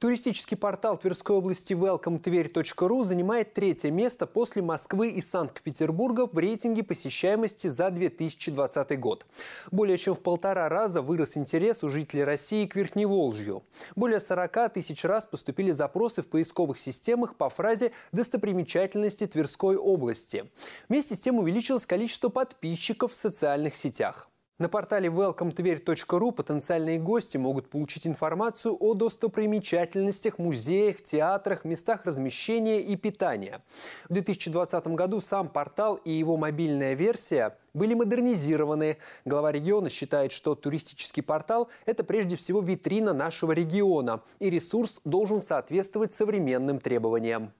Туристический портал Тверской области welcometver.ru занимает третье место после Москвы и Санкт-Петербурга в рейтинге посещаемости за 2020 год. Более чем в полтора раза вырос интерес у жителей России к Верхневолжью. Более 40 тысяч раз поступили запросы в поисковых системах по фразе «достопримечательности Тверской области». Вместе с тем увеличилось количество подписчиков в социальных сетях. На портале welcometverь.ru потенциальные гости могут получить информацию о достопримечательностях, музеях, театрах, местах размещения и питания. В 2020 году сам портал и его мобильная версия были модернизированы. Глава региона считает, что туристический портал – это прежде всего витрина нашего региона, и ресурс должен соответствовать современным требованиям.